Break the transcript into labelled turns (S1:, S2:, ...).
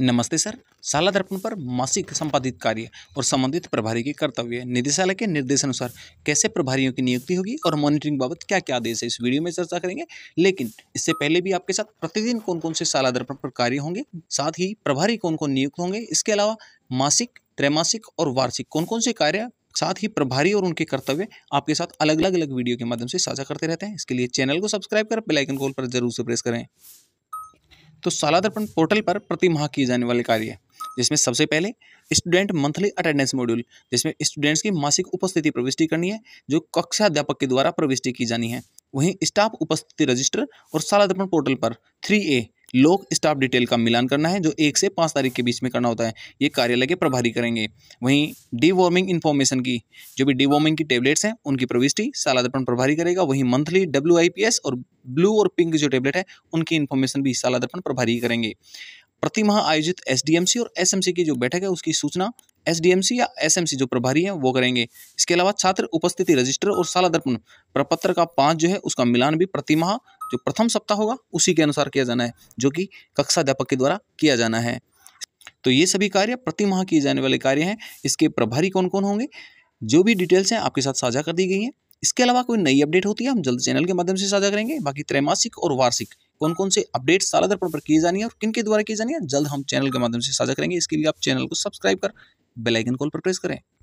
S1: नमस्ते सर शाला दर्पण पर मासिक संपादित कार्य और संबंधित प्रभारी के कर्तव्य निदेशालय के निर्देशानुसार कैसे प्रभारियों की नियुक्ति होगी और मॉनिटरिंग बाबत क्या क्या आदेश है इस वीडियो में चर्चा करेंगे लेकिन इससे पहले भी आपके साथ प्रतिदिन कौन कौन से शाला दर्पण पर कार्य होंगे साथ ही प्रभारी कौन कौन नियुक्त होंगे इसके अलावा मासिक त्रैमासिक और वार्षिक कौन कौन से कार्य साथ ही प्रभारी और उनके कर्तव्य आपके साथ अलग अलग अलग वीडियो के माध्यम से साझा करते रहते हैं इसके लिए चैनल को सब्सक्राइब कर बेलाइकन कॉल पर जरूर से प्रेस करें तो शाला दर्पण पोर्टल पर प्रति माह किए जाने वाले कार्य जिसमें सबसे पहले स्टूडेंट मंथली अटेंडेंस मॉड्यूल जिसमें स्टूडेंट्स की मासिक उपस्थिति प्रविष्टि करनी है जो कक्षा अध्यापक के द्वारा प्रविष्टि की जानी है वहीं स्टाफ उपस्थिति रजिस्टर और शाला दर्पण पोर्टल पर थ्री ए लोक स्टाफ डिटेल का मिलान करना है जो एक से पाँच तारीख के बीच में करना होता है ये कार्यालय के प्रभारी करेंगे वहीं डीवॉर्मिंग इन्फॉर्मेशन की जो भी डीवॉर्मिंग की टेबलेट्स हैं उनकी प्रविष्टि सालादर्पण प्रभारी करेगा वहीं मंथली डब्ल्यू और ब्लू और पिंक जो टेबलेट है उनकी इन्फॉर्मेशन भी सालादर्पण प्रभारी करेंगे प्रतिमाह आयोजित सी और सी की जो बैठक है उसकी सूचना सी या सी जो प्रभारी हैं वो करेंगे इसके अलावा छात्र उपस्थिति रजिस्टर और सालादर्पण दर्पण प्रपत्र का पाँच जो है उसका मिलान भी प्रतिमाह जो प्रथम सप्ताह होगा उसी के अनुसार किया जाना है जो कि कक्षा अध्यापक के द्वारा किया जाना है तो ये सभी कार्य प्रति माह किए जाने वाले कार्य हैं इसके प्रभारी कौन कौन होंगे जो भी डिटेल्स हैं आपके साथ साझा कर दी गई हैं इसके अलावा कोई नई अपडेट होती है हम जल्द चैनल के माध्यम से साझा करेंगे बाकी त्रैमासिक और वार्षिक कौन कौन से अपडेट साल आधार पर किए जानी है और किन के द्वारा किए जानी है जल्द हम चैनल के माध्यम से साझा करेंगे इसके लिए आप चैनल को सब्सक्राइब कर बेलाइकन कॉल पर प्रेस करें